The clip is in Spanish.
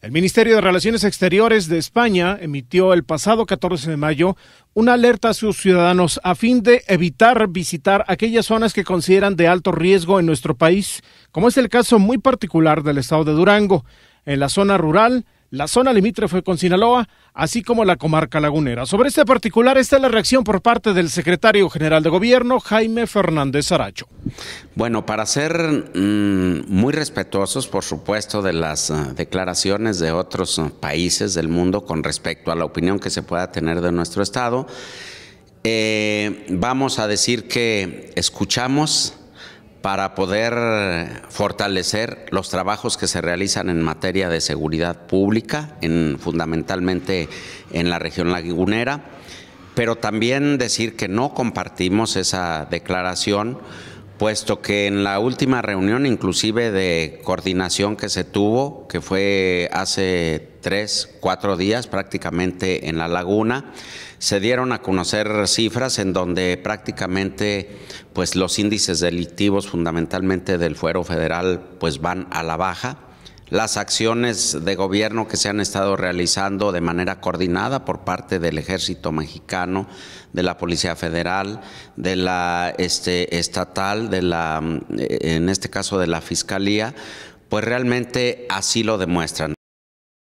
El Ministerio de Relaciones Exteriores de España emitió el pasado 14 de mayo una alerta a sus ciudadanos a fin de evitar visitar aquellas zonas que consideran de alto riesgo en nuestro país, como es el caso muy particular del estado de Durango. En la zona rural, la zona limítrofe con Sinaloa, así como la comarca lagunera. Sobre este particular, está la reacción por parte del secretario general de gobierno, Jaime Fernández Aracho. Bueno, para ser mm, muy respetuosos, por supuesto, de las ah, declaraciones de otros ah, países del mundo con respecto a la opinión que se pueda tener de nuestro Estado, eh, vamos a decir que escuchamos para poder fortalecer los trabajos que se realizan en materia de seguridad pública, fundamentalmente en la región lagunera, pero también decir que no compartimos esa declaración puesto que en la última reunión inclusive de coordinación que se tuvo, que fue hace tres, cuatro días prácticamente en la laguna, se dieron a conocer cifras en donde prácticamente pues los índices delictivos fundamentalmente del fuero federal pues van a la baja las acciones de gobierno que se han estado realizando de manera coordinada por parte del Ejército Mexicano, de la Policía Federal, de la este, estatal, de la, en este caso de la Fiscalía, pues realmente así lo demuestran.